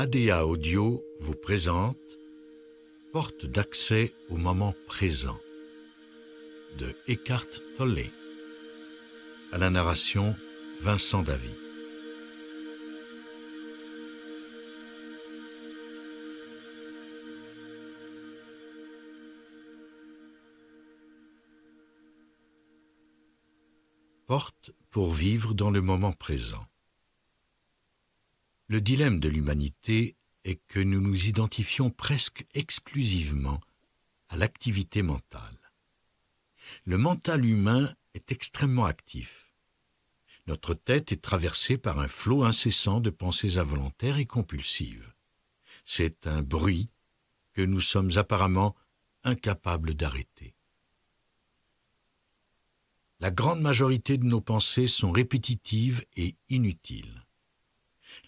ADA Audio vous présente Porte d'accès au moment présent de Eckhart Tolle. À la narration, Vincent Davy. Porte pour vivre dans le moment présent. Le dilemme de l'humanité est que nous nous identifions presque exclusivement à l'activité mentale. Le mental humain est extrêmement actif. Notre tête est traversée par un flot incessant de pensées involontaires et compulsives. C'est un bruit que nous sommes apparemment incapables d'arrêter. La grande majorité de nos pensées sont répétitives et inutiles.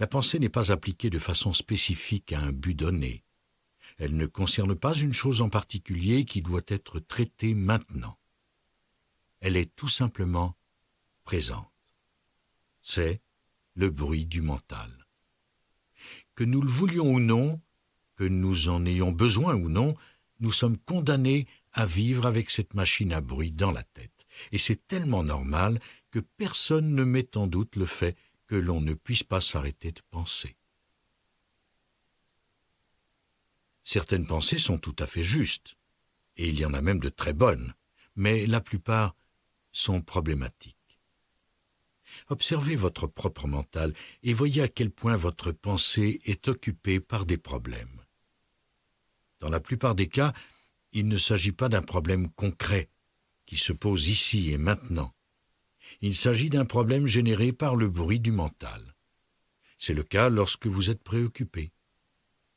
La pensée n'est pas appliquée de façon spécifique à un but donné. Elle ne concerne pas une chose en particulier qui doit être traitée maintenant. Elle est tout simplement présente. C'est le bruit du mental. Que nous le voulions ou non, que nous en ayons besoin ou non, nous sommes condamnés à vivre avec cette machine à bruit dans la tête. Et c'est tellement normal que personne ne met en doute le fait que l'on ne puisse pas s'arrêter de penser. Certaines pensées sont tout à fait justes, et il y en a même de très bonnes, mais la plupart sont problématiques. Observez votre propre mental et voyez à quel point votre pensée est occupée par des problèmes. Dans la plupart des cas, il ne s'agit pas d'un problème concret qui se pose ici et maintenant, il s'agit d'un problème généré par le bruit du mental. C'est le cas lorsque vous êtes préoccupé.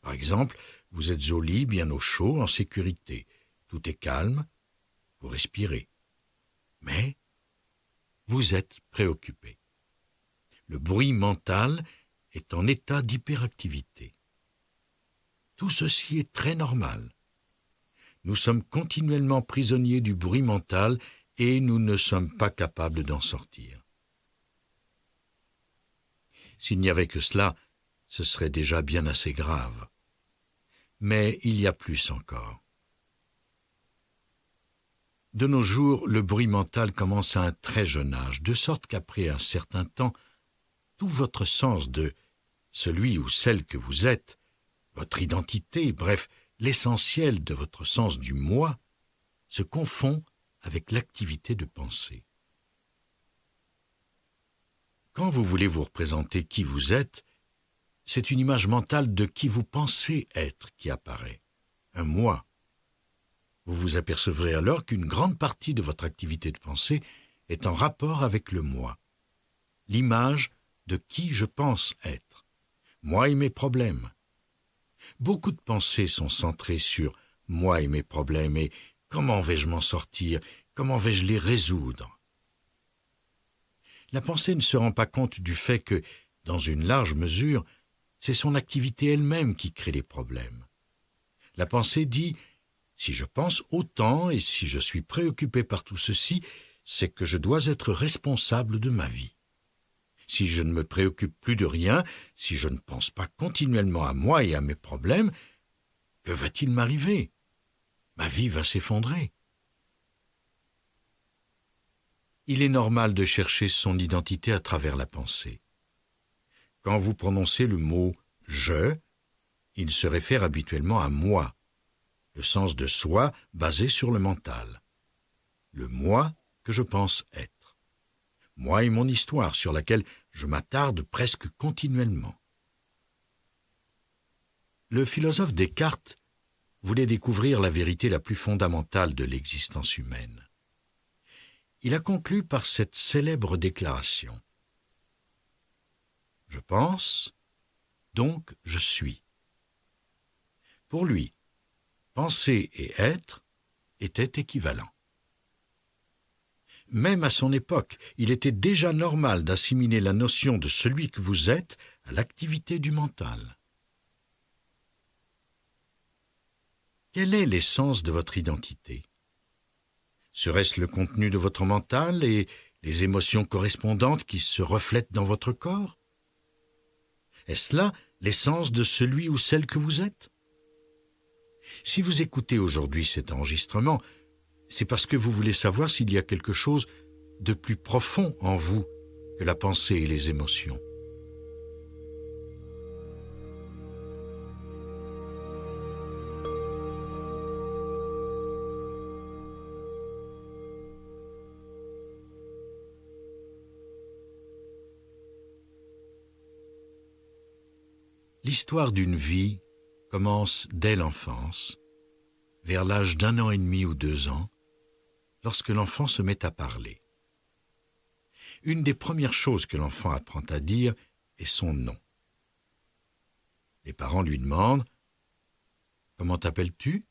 Par exemple, vous êtes au lit, bien au chaud, en sécurité. Tout est calme, vous respirez. Mais vous êtes préoccupé. Le bruit mental est en état d'hyperactivité. Tout ceci est très normal. Nous sommes continuellement prisonniers du bruit mental et nous ne sommes pas capables d'en sortir. S'il n'y avait que cela, ce serait déjà bien assez grave. Mais il y a plus encore. De nos jours, le bruit mental commence à un très jeune âge, de sorte qu'après un certain temps, tout votre sens de celui ou celle que vous êtes, votre identité, bref, l'essentiel de votre sens du moi, se confond avec l'activité de pensée. Quand vous voulez vous représenter qui vous êtes, c'est une image mentale de qui vous pensez être qui apparaît, un moi. Vous vous apercevrez alors qu'une grande partie de votre activité de pensée est en rapport avec le moi, l'image de qui je pense être, moi et mes problèmes. Beaucoup de pensées sont centrées sur moi et mes problèmes et Comment vais-je m'en sortir Comment vais-je les résoudre La pensée ne se rend pas compte du fait que, dans une large mesure, c'est son activité elle-même qui crée les problèmes. La pensée dit Si je pense autant et si je suis préoccupé par tout ceci, c'est que je dois être responsable de ma vie. Si je ne me préoccupe plus de rien, si je ne pense pas continuellement à moi et à mes problèmes, que va-t-il m'arriver ma vie va s'effondrer. Il est normal de chercher son identité à travers la pensée. Quand vous prononcez le mot je, il se réfère habituellement à moi, le sens de soi basé sur le mental, le moi que je pense être, moi et mon histoire sur laquelle je m'attarde presque continuellement. Le philosophe Descartes voulait découvrir la vérité la plus fondamentale de l'existence humaine. Il a conclu par cette célèbre déclaration. Je pense, donc je suis. Pour lui, penser et être étaient équivalents. Même à son époque, il était déjà normal d'assimiler la notion de celui que vous êtes à l'activité du mental. Quelle est l'essence de votre identité Serait-ce le contenu de votre mental et les émotions correspondantes qui se reflètent dans votre corps Est-ce là l'essence de celui ou celle que vous êtes Si vous écoutez aujourd'hui cet enregistrement, c'est parce que vous voulez savoir s'il y a quelque chose de plus profond en vous que la pensée et les émotions. L'histoire d'une vie commence dès l'enfance, vers l'âge d'un an et demi ou deux ans, lorsque l'enfant se met à parler. Une des premières choses que l'enfant apprend à dire est son nom. Les parents lui demandent Comment t'appelles-tu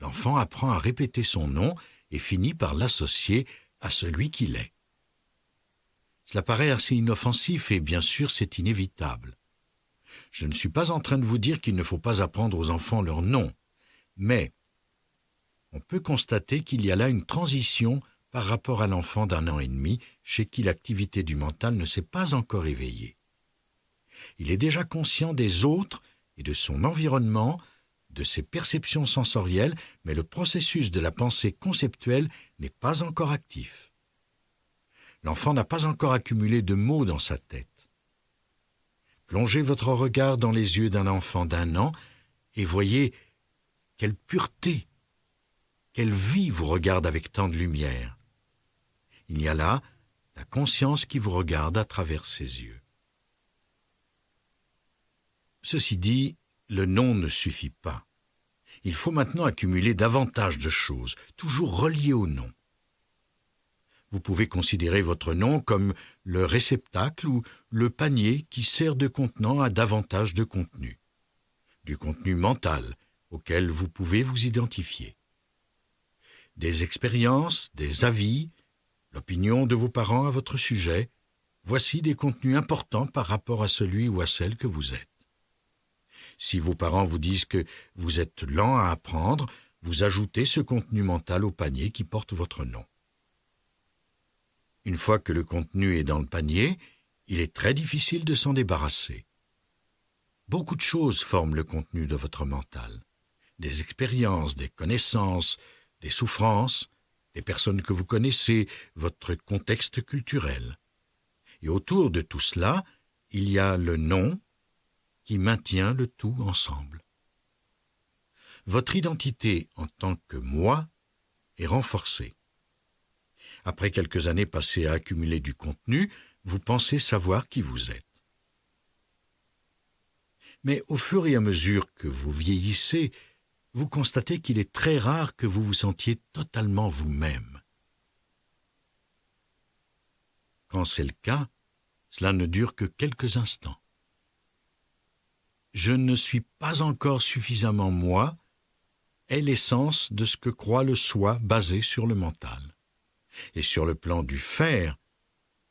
L'enfant apprend à répéter son nom et finit par l'associer à celui qu'il est. Cela paraît assez inoffensif et bien sûr c'est inévitable. Je ne suis pas en train de vous dire qu'il ne faut pas apprendre aux enfants leur nom, mais on peut constater qu'il y a là une transition par rapport à l'enfant d'un an et demi chez qui l'activité du mental ne s'est pas encore éveillée. Il est déjà conscient des autres et de son environnement, de ses perceptions sensorielles, mais le processus de la pensée conceptuelle n'est pas encore actif. L'enfant n'a pas encore accumulé de mots dans sa tête. Plongez votre regard dans les yeux d'un enfant d'un an et voyez quelle pureté, quelle vie vous regarde avec tant de lumière. Il y a là la conscience qui vous regarde à travers ses yeux. Ceci dit, le nom ne suffit pas. Il faut maintenant accumuler davantage de choses, toujours reliées au nom. Vous pouvez considérer votre nom comme le réceptacle ou le panier qui sert de contenant à davantage de contenu. Du contenu mental auquel vous pouvez vous identifier. Des expériences, des avis, l'opinion de vos parents à votre sujet, voici des contenus importants par rapport à celui ou à celle que vous êtes. Si vos parents vous disent que vous êtes lent à apprendre, vous ajoutez ce contenu mental au panier qui porte votre nom. Une fois que le contenu est dans le panier, il est très difficile de s'en débarrasser. Beaucoup de choses forment le contenu de votre mental. Des expériences, des connaissances, des souffrances, des personnes que vous connaissez, votre contexte culturel. Et autour de tout cela, il y a le nom qui maintient le tout ensemble. Votre identité en tant que moi est renforcée après quelques années passées à accumuler du contenu, vous pensez savoir qui vous êtes. Mais au fur et à mesure que vous vieillissez, vous constatez qu'il est très rare que vous vous sentiez totalement vous-même. Quand c'est le cas, cela ne dure que quelques instants. Je ne suis pas encore suffisamment moi est l'essence de ce que croit le soi basé sur le mental. Et sur le plan du faire,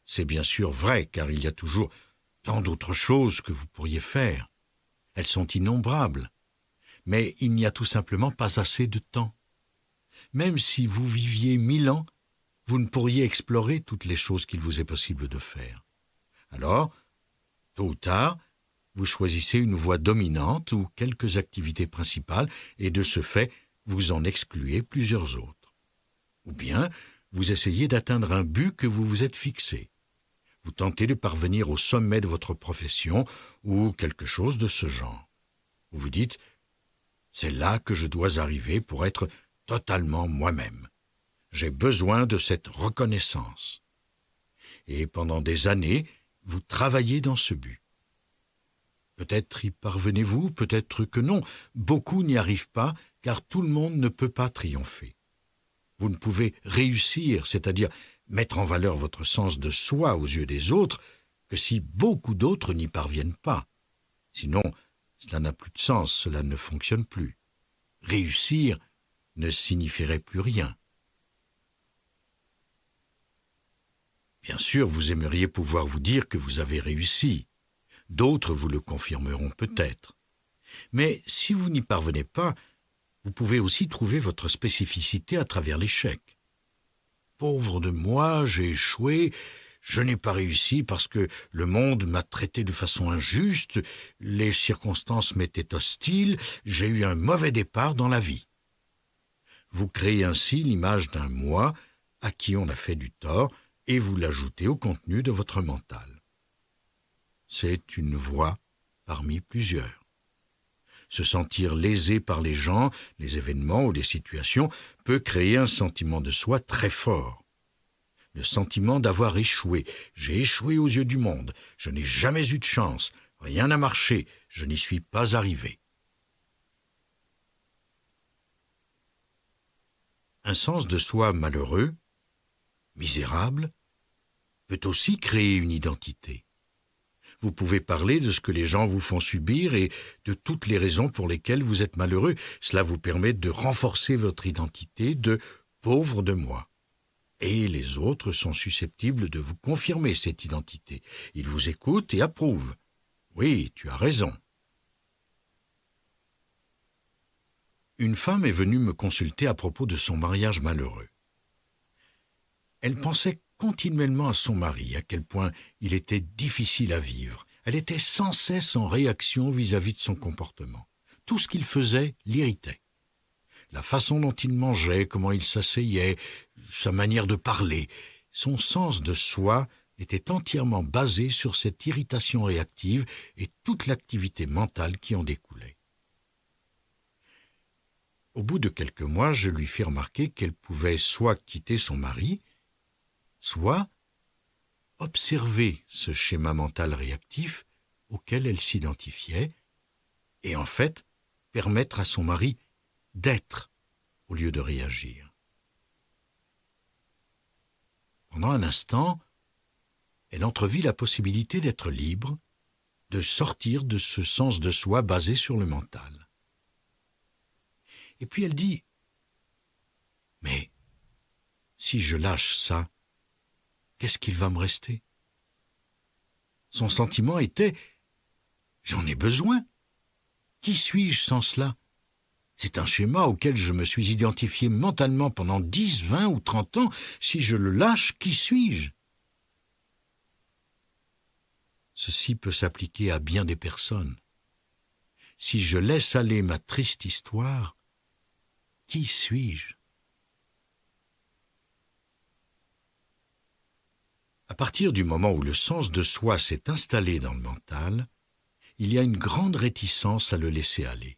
c'est bien sûr vrai, car il y a toujours tant d'autres choses que vous pourriez faire. Elles sont innombrables. Mais il n'y a tout simplement pas assez de temps. Même si vous viviez mille ans, vous ne pourriez explorer toutes les choses qu'il vous est possible de faire. Alors, tôt ou tard, vous choisissez une voie dominante ou quelques activités principales, et de ce fait, vous en excluez plusieurs autres. Ou bien, vous essayez d'atteindre un but que vous vous êtes fixé. Vous tentez de parvenir au sommet de votre profession ou quelque chose de ce genre. Vous vous dites C'est là que je dois arriver pour être totalement moi-même. J'ai besoin de cette reconnaissance. Et pendant des années, vous travaillez dans ce but. Peut-être y parvenez-vous, peut-être que non. Beaucoup n'y arrivent pas, car tout le monde ne peut pas triompher vous ne pouvez réussir, c'est-à-dire mettre en valeur votre sens de soi aux yeux des autres, que si beaucoup d'autres n'y parviennent pas. Sinon, cela n'a plus de sens, cela ne fonctionne plus. Réussir ne signifierait plus rien. Bien sûr, vous aimeriez pouvoir vous dire que vous avez réussi. D'autres vous le confirmeront peut-être. Mais si vous n'y parvenez pas, vous pouvez aussi trouver votre spécificité à travers l'échec. Pauvre de moi, j'ai échoué, je n'ai pas réussi parce que le monde m'a traité de façon injuste, les circonstances m'étaient hostiles, j'ai eu un mauvais départ dans la vie. Vous créez ainsi l'image d'un moi à qui on a fait du tort et vous l'ajoutez au contenu de votre mental. C'est une voix parmi plusieurs. Se sentir lésé par les gens, les événements ou les situations peut créer un sentiment de soi très fort. Le sentiment d'avoir échoué. J'ai échoué aux yeux du monde. Je n'ai jamais eu de chance. Rien n'a marché. Je n'y suis pas arrivé. Un sens de soi malheureux, misérable, peut aussi créer une identité vous pouvez parler de ce que les gens vous font subir et de toutes les raisons pour lesquelles vous êtes malheureux. Cela vous permet de renforcer votre identité de pauvre de moi. Et les autres sont susceptibles de vous confirmer cette identité. Ils vous écoutent et approuvent. Oui, tu as raison. Une femme est venue me consulter à propos de son mariage malheureux. Elle pensait continuellement à son mari, à quel point il était difficile à vivre. Elle était sans cesse en réaction vis-à-vis de son comportement. Tout ce qu'il faisait l'irritait. La façon dont il mangeait, comment il s'asseyait, sa manière de parler, son sens de soi était entièrement basé sur cette irritation réactive et toute l'activité mentale qui en découlait. Au bout de quelques mois, je lui fis remarquer qu'elle pouvait soit quitter son mari, soit observer ce schéma mental réactif auquel elle s'identifiait, et en fait permettre à son mari d'être au lieu de réagir. Pendant un instant, elle entrevit la possibilité d'être libre, de sortir de ce sens de soi basé sur le mental. Et puis elle dit, Mais si je lâche ça, Qu'est-ce qu'il va me rester Son sentiment était J'en ai besoin. Qui suis-je sans cela C'est un schéma auquel je me suis identifié mentalement pendant dix, vingt ou trente ans. Si je le lâche, qui suis-je Ceci peut s'appliquer à bien des personnes. Si je laisse aller ma triste histoire, qui suis-je À partir du moment où le sens de soi s'est installé dans le mental, il y a une grande réticence à le laisser aller.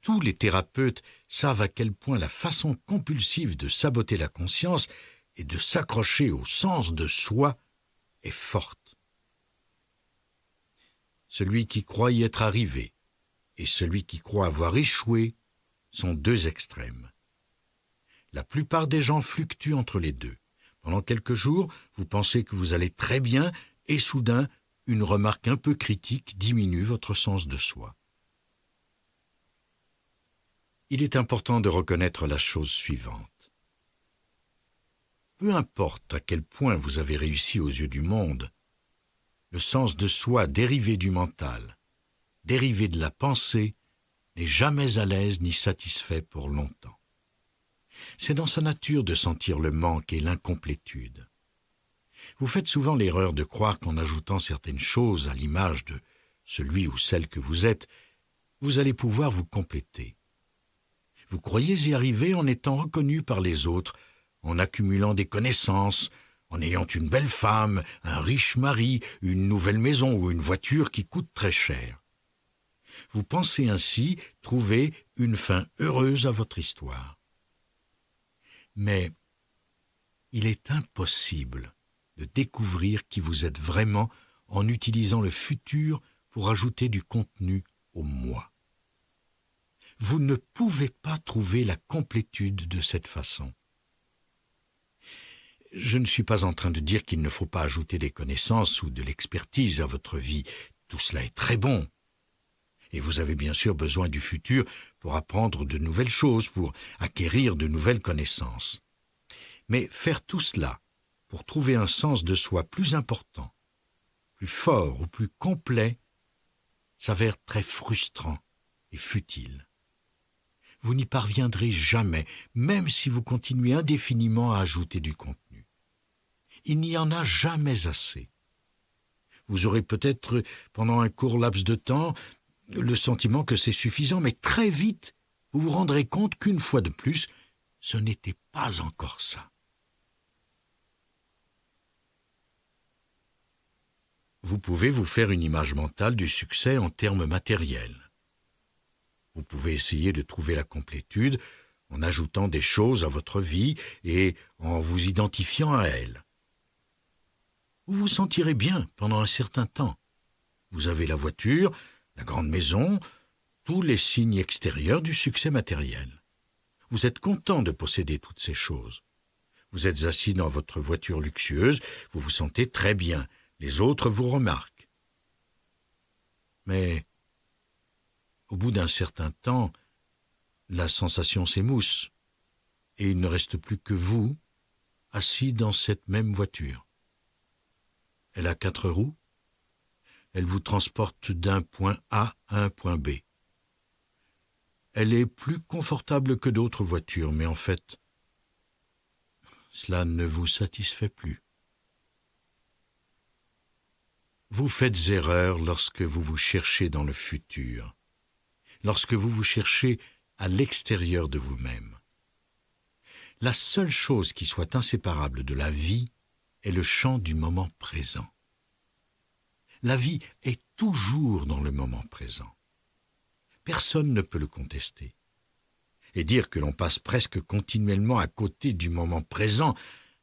Tous les thérapeutes savent à quel point la façon compulsive de saboter la conscience et de s'accrocher au sens de soi est forte. Celui qui croit y être arrivé et celui qui croit avoir échoué sont deux extrêmes. La plupart des gens fluctuent entre les deux. Pendant quelques jours, vous pensez que vous allez très bien, et soudain, une remarque un peu critique diminue votre sens de soi. Il est important de reconnaître la chose suivante. Peu importe à quel point vous avez réussi aux yeux du monde, le sens de soi dérivé du mental, dérivé de la pensée, n'est jamais à l'aise ni satisfait pour longtemps. C'est dans sa nature de sentir le manque et l'incomplétude. Vous faites souvent l'erreur de croire qu'en ajoutant certaines choses à l'image de celui ou celle que vous êtes, vous allez pouvoir vous compléter. Vous croyez y arriver en étant reconnu par les autres, en accumulant des connaissances, en ayant une belle femme, un riche mari, une nouvelle maison ou une voiture qui coûte très cher. Vous pensez ainsi trouver une fin heureuse à votre histoire mais il est impossible de découvrir qui vous êtes vraiment en utilisant le futur pour ajouter du contenu au moi. Vous ne pouvez pas trouver la complétude de cette façon. Je ne suis pas en train de dire qu'il ne faut pas ajouter des connaissances ou de l'expertise à votre vie. Tout cela est très bon. Et vous avez bien sûr besoin du futur pour apprendre de nouvelles choses, pour acquérir de nouvelles connaissances. Mais faire tout cela pour trouver un sens de soi plus important, plus fort ou plus complet, s'avère très frustrant et futile. Vous n'y parviendrez jamais, même si vous continuez indéfiniment à ajouter du contenu. Il n'y en a jamais assez. Vous aurez peut-être, pendant un court laps de temps, le sentiment que c'est suffisant, mais très vite, vous vous rendrez compte qu'une fois de plus, ce n'était pas encore ça. Vous pouvez vous faire une image mentale du succès en termes matériels. Vous pouvez essayer de trouver la complétude en ajoutant des choses à votre vie et en vous identifiant à elles. Vous vous sentirez bien pendant un certain temps. Vous avez la voiture, la grande maison, tous les signes extérieurs du succès matériel. Vous êtes content de posséder toutes ces choses. Vous êtes assis dans votre voiture luxueuse, vous vous sentez très bien, les autres vous remarquent. Mais au bout d'un certain temps, la sensation s'émousse, et il ne reste plus que vous, assis dans cette même voiture. Elle a quatre roues, elle vous transporte d'un point A à un point B. Elle est plus confortable que d'autres voitures, mais en fait, cela ne vous satisfait plus. Vous faites erreur lorsque vous vous cherchez dans le futur, lorsque vous vous cherchez à l'extérieur de vous-même. La seule chose qui soit inséparable de la vie est le champ du moment présent. La vie est toujours dans le moment présent. Personne ne peut le contester. Et dire que l'on passe presque continuellement à côté du moment présent,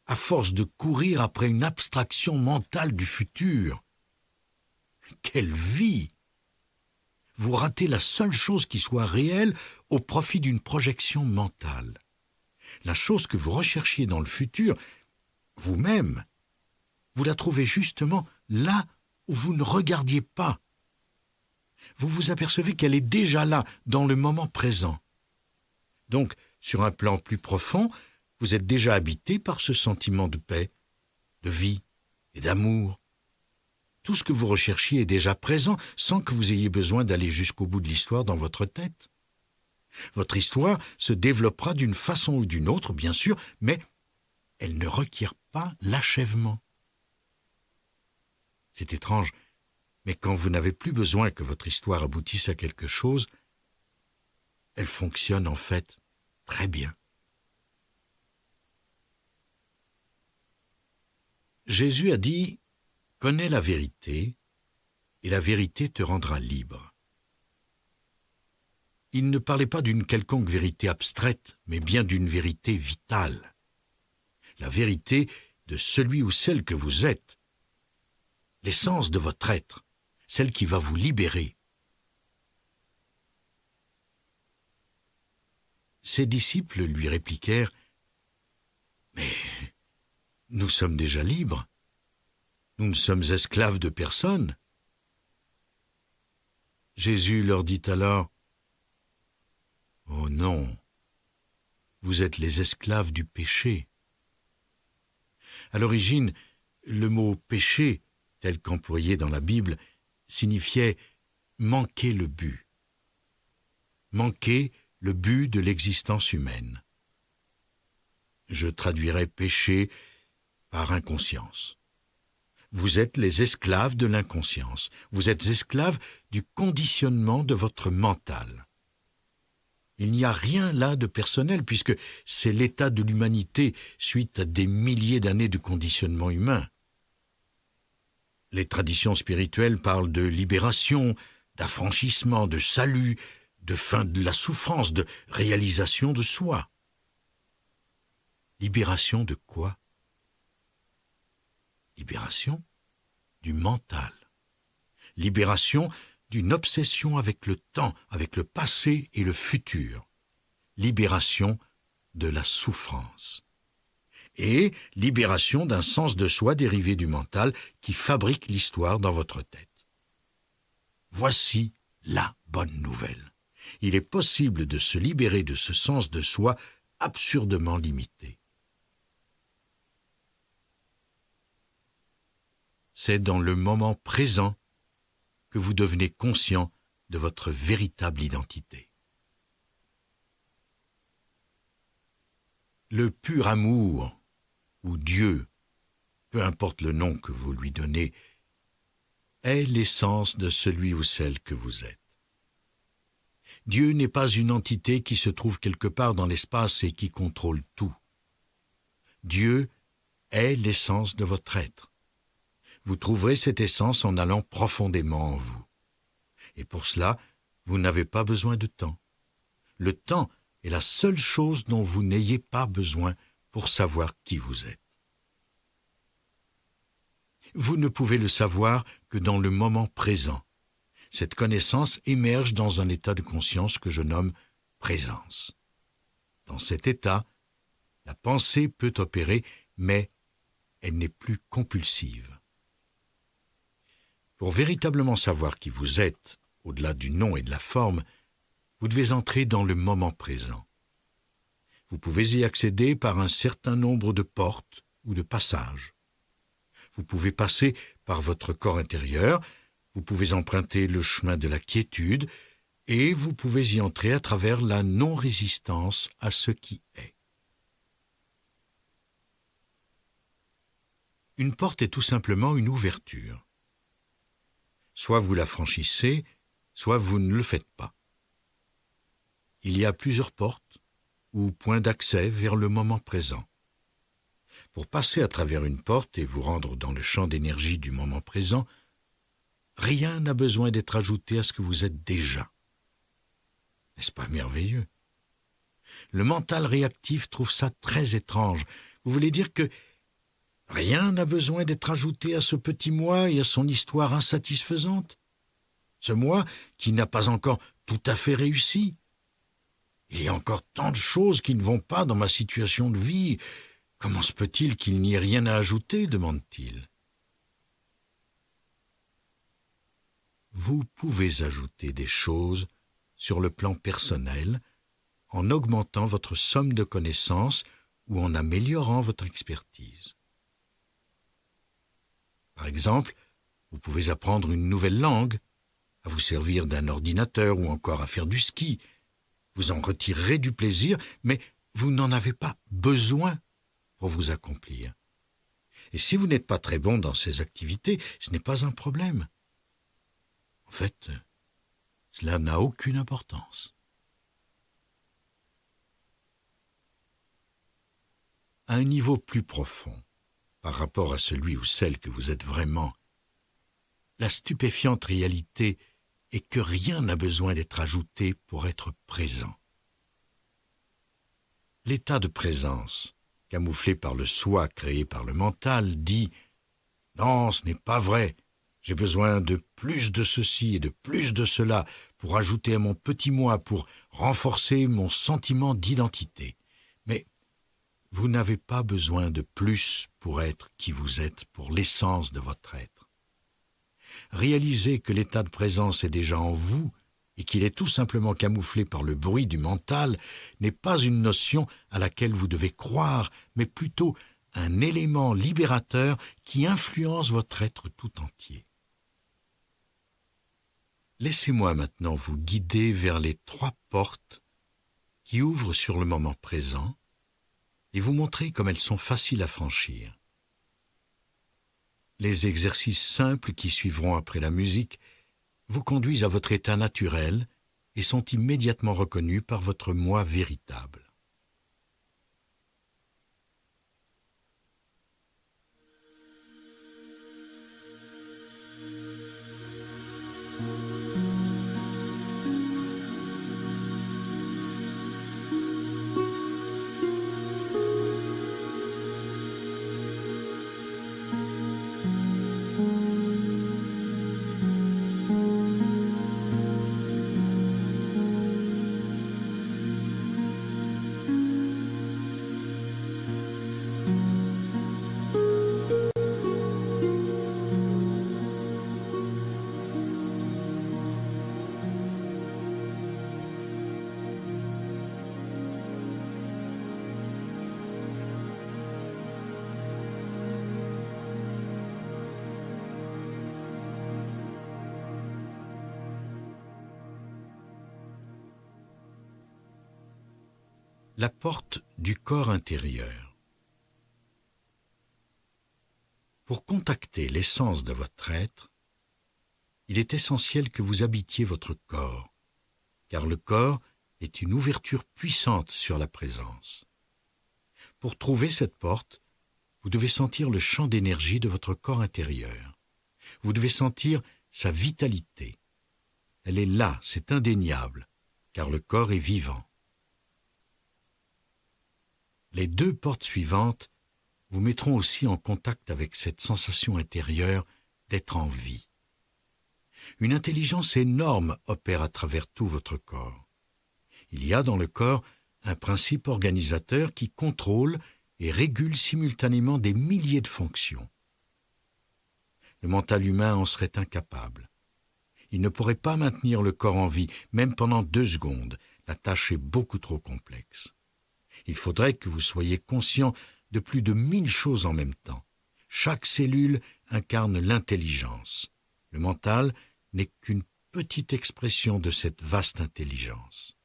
à force de courir après une abstraction mentale du futur. Quelle vie Vous ratez la seule chose qui soit réelle au profit d'une projection mentale. La chose que vous recherchiez dans le futur, vous-même, vous la trouvez justement là vous ne regardiez pas. Vous vous apercevez qu'elle est déjà là, dans le moment présent. Donc, sur un plan plus profond, vous êtes déjà habité par ce sentiment de paix, de vie et d'amour. Tout ce que vous recherchiez est déjà présent sans que vous ayez besoin d'aller jusqu'au bout de l'histoire dans votre tête. Votre histoire se développera d'une façon ou d'une autre, bien sûr, mais elle ne requiert pas l'achèvement. C'est étrange, mais quand vous n'avez plus besoin que votre histoire aboutisse à quelque chose, elle fonctionne en fait très bien. Jésus a dit ⁇ Connais la vérité, et la vérité te rendra libre. ⁇ Il ne parlait pas d'une quelconque vérité abstraite, mais bien d'une vérité vitale. La vérité de celui ou celle que vous êtes, l'essence de votre être, celle qui va vous libérer. Ses disciples lui répliquèrent Mais nous sommes déjà libres, nous ne sommes esclaves de personne. Jésus leur dit alors Oh non, vous êtes les esclaves du péché. À l'origine, le mot péché tel qu'employé dans la Bible, signifiait manquer le but. Manquer le but de l'existence humaine. Je traduirais péché par inconscience. Vous êtes les esclaves de l'inconscience, vous êtes esclaves du conditionnement de votre mental. Il n'y a rien là de personnel puisque c'est l'état de l'humanité suite à des milliers d'années de conditionnement humain. Les traditions spirituelles parlent de libération, d'affranchissement, de salut, de fin de la souffrance, de réalisation de soi. Libération de quoi Libération du mental. Libération d'une obsession avec le temps, avec le passé et le futur. Libération de la souffrance et libération d'un sens de soi dérivé du mental qui fabrique l'histoire dans votre tête. Voici la bonne nouvelle. Il est possible de se libérer de ce sens de soi absurdement limité. C'est dans le moment présent que vous devenez conscient de votre véritable identité. Le pur amour ou Dieu, peu importe le nom que vous lui donnez, est l'essence de celui ou celle que vous êtes. Dieu n'est pas une entité qui se trouve quelque part dans l'espace et qui contrôle tout. Dieu est l'essence de votre être. Vous trouverez cette essence en allant profondément en vous. Et pour cela, vous n'avez pas besoin de temps. Le temps est la seule chose dont vous n'ayez pas besoin pour savoir qui vous êtes. Vous ne pouvez le savoir que dans le moment présent. Cette connaissance émerge dans un état de conscience que je nomme présence. Dans cet état, la pensée peut opérer, mais elle n'est plus compulsive. Pour véritablement savoir qui vous êtes, au-delà du nom et de la forme, vous devez entrer dans le moment présent. Vous pouvez y accéder par un certain nombre de portes ou de passages. Vous pouvez passer par votre corps intérieur, vous pouvez emprunter le chemin de la quiétude, et vous pouvez y entrer à travers la non-résistance à ce qui est. Une porte est tout simplement une ouverture. Soit vous la franchissez, soit vous ne le faites pas. Il y a plusieurs portes ou point d'accès vers le moment présent. Pour passer à travers une porte et vous rendre dans le champ d'énergie du moment présent, rien n'a besoin d'être ajouté à ce que vous êtes déjà. N'est-ce pas merveilleux Le mental réactif trouve ça très étrange. Vous voulez dire que rien n'a besoin d'être ajouté à ce petit moi et à son histoire insatisfaisante Ce moi qui n'a pas encore tout à fait réussi il y a encore tant de choses qui ne vont pas dans ma situation de vie. Comment se peut-il qu'il n'y ait rien à ajouter demande-t-il. Vous pouvez ajouter des choses sur le plan personnel en augmentant votre somme de connaissances ou en améliorant votre expertise. Par exemple, vous pouvez apprendre une nouvelle langue, à vous servir d'un ordinateur ou encore à faire du ski, vous en retirerez du plaisir, mais vous n'en avez pas besoin pour vous accomplir. Et si vous n'êtes pas très bon dans ces activités, ce n'est pas un problème. En fait, cela n'a aucune importance. À un niveau plus profond, par rapport à celui ou celle que vous êtes vraiment, la stupéfiante réalité et que rien n'a besoin d'être ajouté pour être présent. L'état de présence, camouflé par le soi créé par le mental, dit Non, ce n'est pas vrai, j'ai besoin de plus de ceci et de plus de cela pour ajouter à mon petit moi, pour renforcer mon sentiment d'identité. Mais vous n'avez pas besoin de plus pour être qui vous êtes, pour l'essence de votre être. Réaliser que l'état de présence est déjà en vous et qu'il est tout simplement camouflé par le bruit du mental n'est pas une notion à laquelle vous devez croire, mais plutôt un élément libérateur qui influence votre être tout entier. Laissez-moi maintenant vous guider vers les trois portes qui ouvrent sur le moment présent et vous montrer comme elles sont faciles à franchir les exercices simples qui suivront après la musique, vous conduisent à votre état naturel et sont immédiatement reconnus par votre moi véritable. la porte du corps intérieur. Pour contacter l'essence de votre être, il est essentiel que vous habitiez votre corps, car le corps est une ouverture puissante sur la présence. Pour trouver cette porte, vous devez sentir le champ d'énergie de votre corps intérieur. Vous devez sentir sa vitalité. Elle est là, c'est indéniable, car le corps est vivant. Les deux portes suivantes vous mettront aussi en contact avec cette sensation intérieure d'être en vie. Une intelligence énorme opère à travers tout votre corps. Il y a dans le corps un principe organisateur qui contrôle et régule simultanément des milliers de fonctions. Le mental humain en serait incapable. Il ne pourrait pas maintenir le corps en vie, même pendant deux secondes. La tâche est beaucoup trop complexe. Il faudrait que vous soyez conscient de plus de mille choses en même temps. Chaque cellule incarne l'intelligence. Le mental n'est qu'une petite expression de cette vaste intelligence.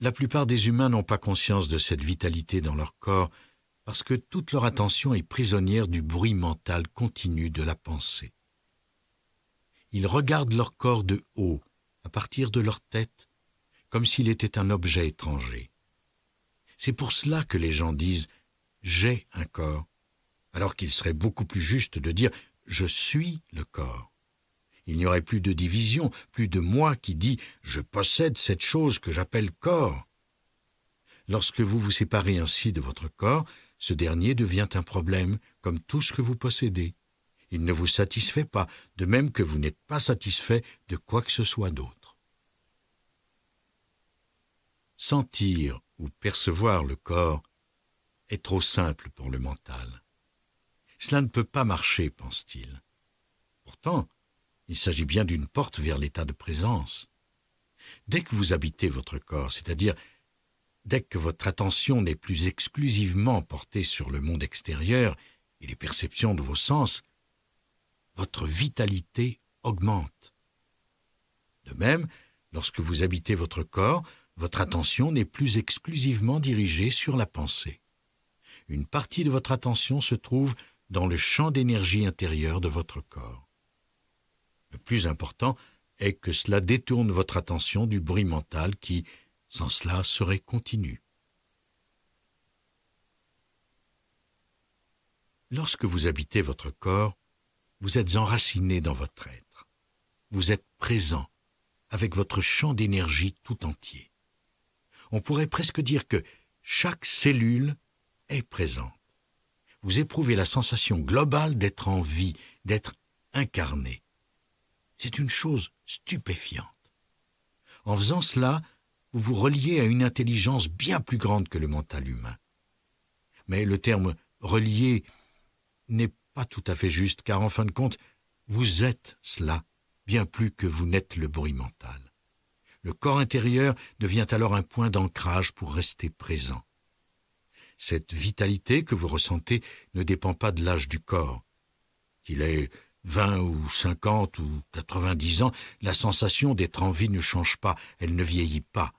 La plupart des humains n'ont pas conscience de cette vitalité dans leur corps parce que toute leur attention est prisonnière du bruit mental continu de la pensée. Ils regardent leur corps de haut, à partir de leur tête, comme s'il était un objet étranger. C'est pour cela que les gens disent ⁇ J'ai un corps ⁇ alors qu'il serait beaucoup plus juste de dire ⁇ Je suis le corps ⁇ Il n'y aurait plus de division, plus de moi qui dit ⁇ Je possède cette chose que j'appelle corps ⁇ Lorsque vous vous séparez ainsi de votre corps, ce dernier devient un problème, comme tout ce que vous possédez. Il ne vous satisfait pas, de même que vous n'êtes pas satisfait de quoi que ce soit d'autre sentir ou percevoir le corps est trop simple pour le mental. Cela ne peut pas marcher, pense-t-il. Pourtant, il s'agit bien d'une porte vers l'état de présence. Dès que vous habitez votre corps, c'est-à-dire dès que votre attention n'est plus exclusivement portée sur le monde extérieur et les perceptions de vos sens, votre vitalité augmente. De même, lorsque vous habitez votre corps, votre attention n'est plus exclusivement dirigée sur la pensée. Une partie de votre attention se trouve dans le champ d'énergie intérieure de votre corps. Le plus important est que cela détourne votre attention du bruit mental qui, sans cela, serait continu. Lorsque vous habitez votre corps, vous êtes enraciné dans votre être. Vous êtes présent avec votre champ d'énergie tout entier. On pourrait presque dire que chaque cellule est présente. Vous éprouvez la sensation globale d'être en vie, d'être incarné. C'est une chose stupéfiante. En faisant cela, vous vous reliez à une intelligence bien plus grande que le mental humain. Mais le terme relié n'est pas tout à fait juste, car en fin de compte, vous êtes cela, bien plus que vous n'êtes le bruit mental. Le corps intérieur devient alors un point d'ancrage pour rester présent. Cette vitalité que vous ressentez ne dépend pas de l'âge du corps. Qu'il ait 20 ou 50 ou 90 ans, la sensation d'être en vie ne change pas, elle ne vieillit pas.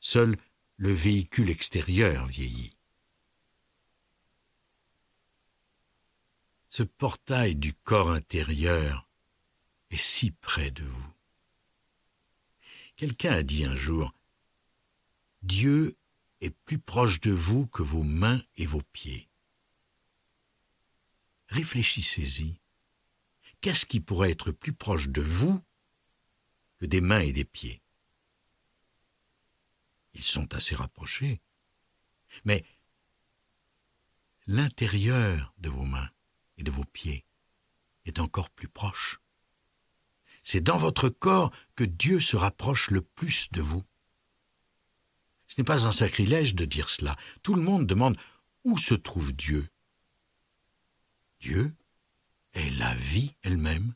Seul le véhicule extérieur vieillit. Ce portail du corps intérieur est si près de vous. Quelqu'un a dit un jour Dieu est plus proche de vous que vos mains et vos pieds. Réfléchissez-y. Qu'est-ce qui pourrait être plus proche de vous que des mains et des pieds Ils sont assez rapprochés. Mais l'intérieur de vos mains et de vos pieds est encore plus proche. C'est dans votre corps que Dieu se rapproche le plus de vous. Ce n'est pas un sacrilège de dire cela. Tout le monde demande où se trouve Dieu. Dieu est la vie elle-même,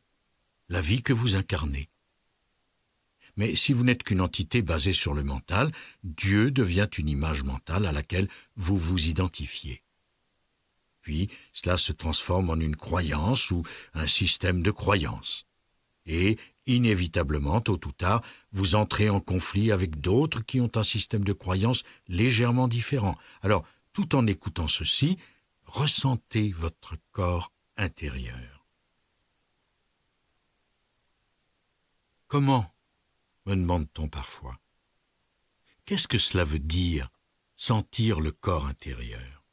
la vie que vous incarnez. Mais si vous n'êtes qu'une entité basée sur le mental, Dieu devient une image mentale à laquelle vous vous identifiez. Puis cela se transforme en une croyance ou un système de croyances et, inévitablement, tôt ou tard, vous entrez en conflit avec d'autres qui ont un système de croyance légèrement différent. Alors, tout en écoutant ceci, ressentez votre corps intérieur. Comment me demande-t-on parfois. Qu'est-ce que cela veut dire, sentir le corps intérieur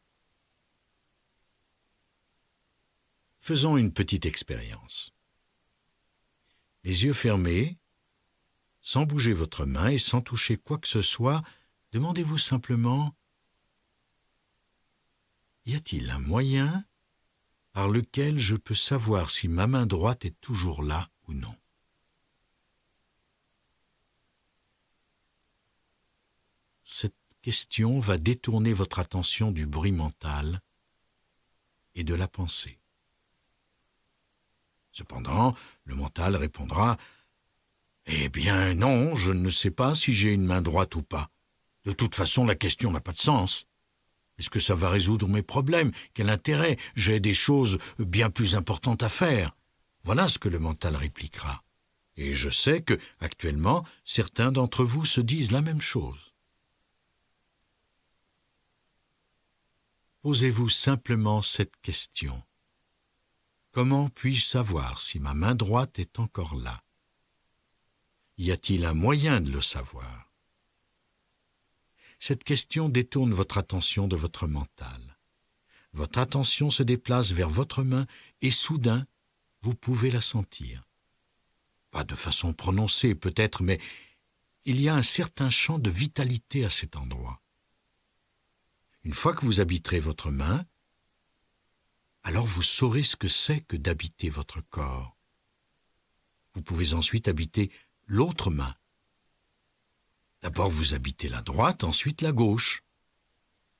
Faisons une petite expérience les yeux fermés, sans bouger votre main et sans toucher quoi que ce soit, demandez-vous simplement Y a-t-il un moyen par lequel je peux savoir si ma main droite est toujours là ou non Cette question va détourner votre attention du bruit mental et de la pensée. Cependant, le mental répondra Eh bien non, je ne sais pas si j'ai une main droite ou pas. De toute façon, la question n'a pas de sens. Est-ce que ça va résoudre mes problèmes Quel intérêt J'ai des choses bien plus importantes à faire. Voilà ce que le mental répliquera. Et je sais que, actuellement, certains d'entre vous se disent la même chose. Posez-vous simplement cette question. Comment puis-je savoir si ma main droite est encore là Y a-t-il un moyen de le savoir Cette question détourne votre attention de votre mental. Votre attention se déplace vers votre main et soudain, vous pouvez la sentir. Pas de façon prononcée peut-être, mais il y a un certain champ de vitalité à cet endroit. Une fois que vous habiterez votre main, alors vous saurez ce que c'est que d'habiter votre corps. Vous pouvez ensuite habiter l'autre main. D'abord vous habitez la droite, ensuite la gauche.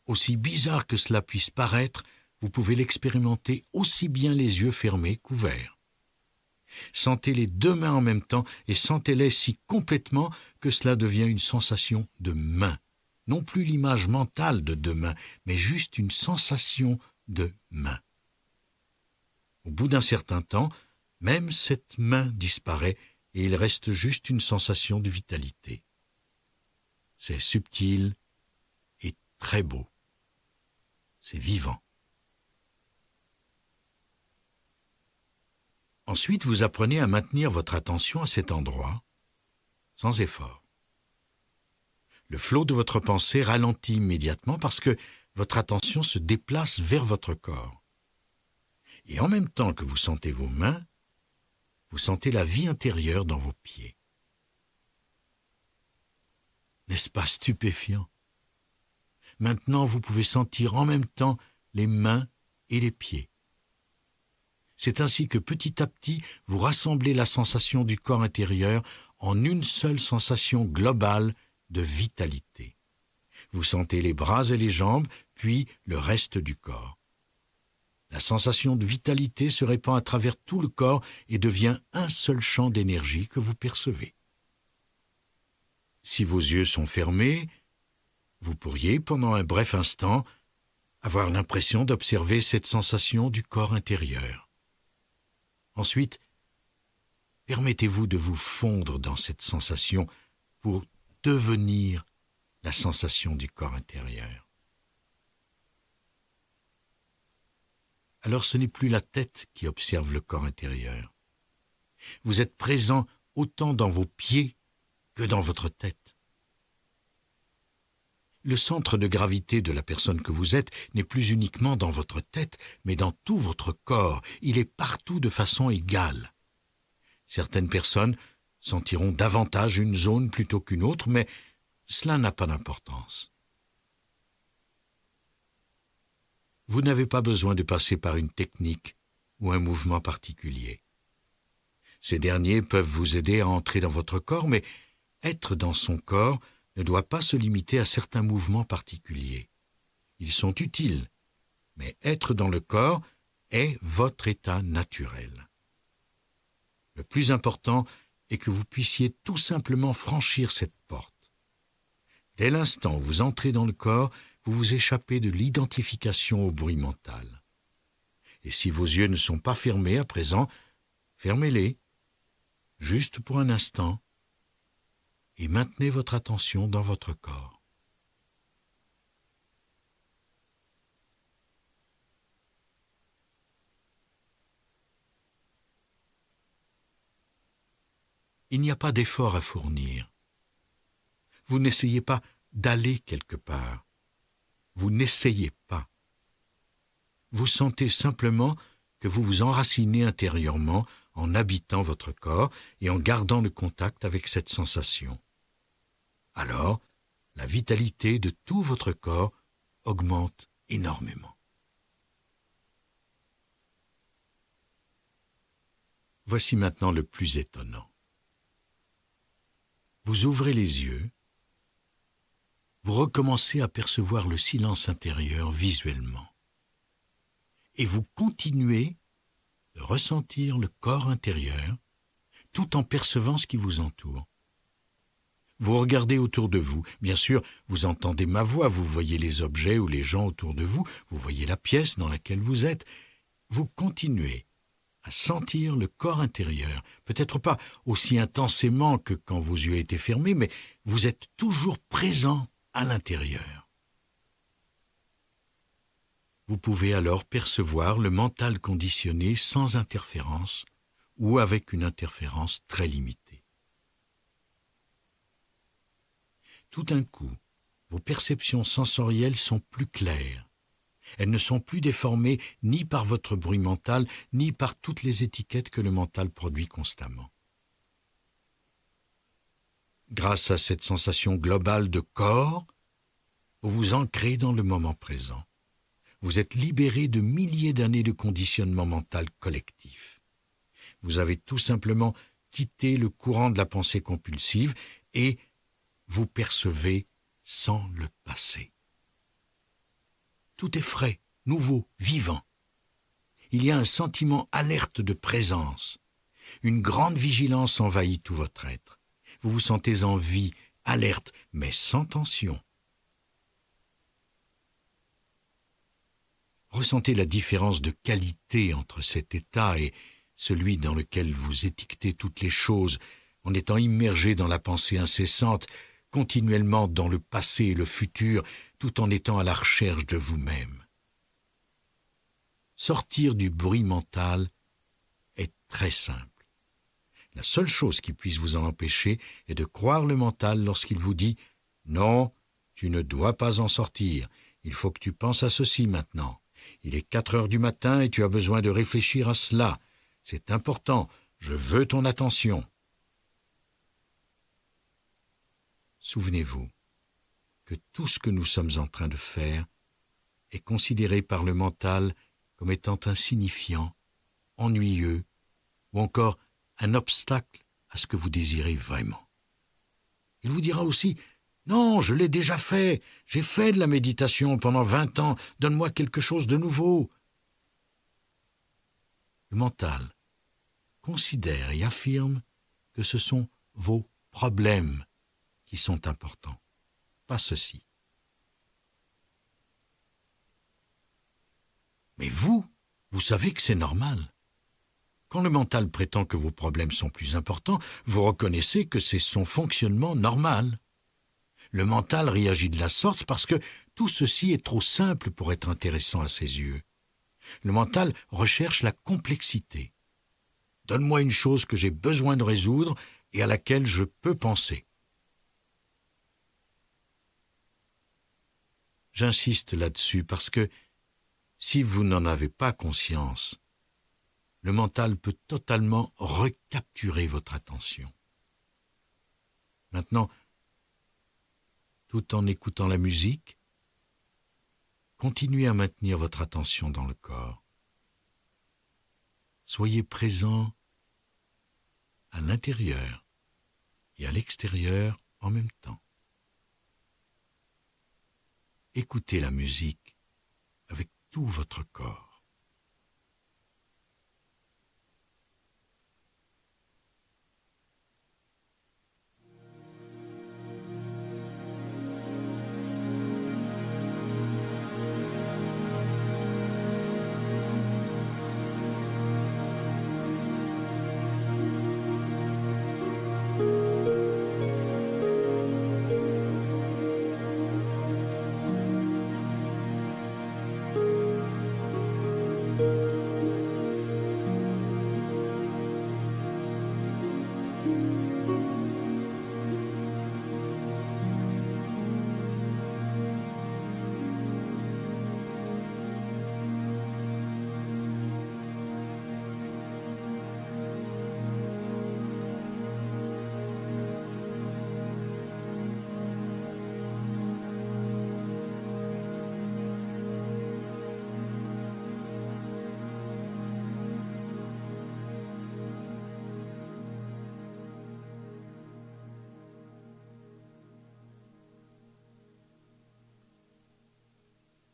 Aussi bizarre que cela puisse paraître, vous pouvez l'expérimenter aussi bien les yeux fermés qu'ouverts. Sentez les deux mains en même temps et sentez-les si complètement que cela devient une sensation de main. Non plus l'image mentale de deux mains, mais juste une sensation de main. Au bout d'un certain temps, même cette main disparaît et il reste juste une sensation de vitalité. C'est subtil et très beau. C'est vivant. Ensuite, vous apprenez à maintenir votre attention à cet endroit, sans effort. Le flot de votre pensée ralentit immédiatement parce que votre attention se déplace vers votre corps. Et en même temps que vous sentez vos mains, vous sentez la vie intérieure dans vos pieds. N'est-ce pas stupéfiant Maintenant, vous pouvez sentir en même temps les mains et les pieds. C'est ainsi que petit à petit, vous rassemblez la sensation du corps intérieur en une seule sensation globale de vitalité. Vous sentez les bras et les jambes, puis le reste du corps. La sensation de vitalité se répand à travers tout le corps et devient un seul champ d'énergie que vous percevez. Si vos yeux sont fermés, vous pourriez, pendant un bref instant, avoir l'impression d'observer cette sensation du corps intérieur. Ensuite, permettez-vous de vous fondre dans cette sensation pour devenir la sensation du corps intérieur. alors ce n'est plus la tête qui observe le corps intérieur. Vous êtes présent autant dans vos pieds que dans votre tête. Le centre de gravité de la personne que vous êtes n'est plus uniquement dans votre tête, mais dans tout votre corps. Il est partout de façon égale. Certaines personnes sentiront davantage une zone plutôt qu'une autre, mais cela n'a pas d'importance. vous n'avez pas besoin de passer par une technique ou un mouvement particulier. Ces derniers peuvent vous aider à entrer dans votre corps, mais être dans son corps ne doit pas se limiter à certains mouvements particuliers. Ils sont utiles, mais être dans le corps est votre état naturel. Le plus important est que vous puissiez tout simplement franchir cette porte. Dès l'instant où vous entrez dans le corps, vous vous échappez de l'identification au bruit mental. Et si vos yeux ne sont pas fermés à présent, fermez-les, juste pour un instant, et maintenez votre attention dans votre corps. il n'y a pas d'effort à fournir. Vous n'essayez pas d'aller quelque part vous n'essayez pas. Vous sentez simplement que vous vous enracinez intérieurement en habitant votre corps et en gardant le contact avec cette sensation. Alors, la vitalité de tout votre corps augmente énormément. Voici maintenant le plus étonnant. Vous ouvrez les yeux vous recommencez à percevoir le silence intérieur visuellement. Et vous continuez de ressentir le corps intérieur tout en percevant ce qui vous entoure. Vous regardez autour de vous. Bien sûr, vous entendez ma voix, vous voyez les objets ou les gens autour de vous, vous voyez la pièce dans laquelle vous êtes. Vous continuez à sentir le corps intérieur, peut-être pas aussi intensément que quand vos yeux étaient fermés, mais vous êtes toujours présent à l'intérieur. Vous pouvez alors percevoir le mental conditionné sans interférence ou avec une interférence très limitée. Tout d'un coup, vos perceptions sensorielles sont plus claires. Elles ne sont plus déformées ni par votre bruit mental, ni par toutes les étiquettes que le mental produit constamment grâce à cette sensation globale de corps, vous vous ancrez dans le moment présent. Vous êtes libéré de milliers d'années de conditionnement mental collectif. Vous avez tout simplement quitté le courant de la pensée compulsive et vous percevez sans le passé. Tout est frais, nouveau, vivant. Il y a un sentiment alerte de présence. Une grande vigilance envahit tout votre être vous vous sentez en vie, alerte, mais sans tension. Ressentez la différence de qualité entre cet état et celui dans lequel vous étiquetez toutes les choses, en étant immergé dans la pensée incessante, continuellement dans le passé et le futur, tout en étant à la recherche de vous-même. Sortir du bruit mental est très simple. La seule chose qui puisse vous en empêcher est de croire le mental lorsqu'il vous dit Non, tu ne dois pas en sortir, il faut que tu penses à ceci maintenant. Il est quatre heures du matin et tu as besoin de réfléchir à cela. C'est important, je veux ton attention. Souvenez-vous que tout ce que nous sommes en train de faire est considéré par le mental comme étant insignifiant, ennuyeux ou encore un obstacle à ce que vous désirez vraiment. Il vous dira aussi Non, je l'ai déjà fait, j'ai fait de la méditation pendant vingt ans, donne-moi quelque chose de nouveau. Le mental considère et affirme que ce sont vos problèmes qui sont importants, pas ceci. Mais vous, vous savez que c'est normal. Quand le mental prétend que vos problèmes sont plus importants, vous reconnaissez que c'est son fonctionnement normal. Le mental réagit de la sorte parce que tout ceci est trop simple pour être intéressant à ses yeux. Le mental recherche la complexité. Donne-moi une chose que j'ai besoin de résoudre et à laquelle je peux penser. J'insiste là-dessus parce que si vous n'en avez pas conscience, le mental peut totalement recapturer votre attention. Maintenant, tout en écoutant la musique, continuez à maintenir votre attention dans le corps. Soyez présent à l'intérieur et à l'extérieur en même temps. Écoutez la musique avec tout votre corps.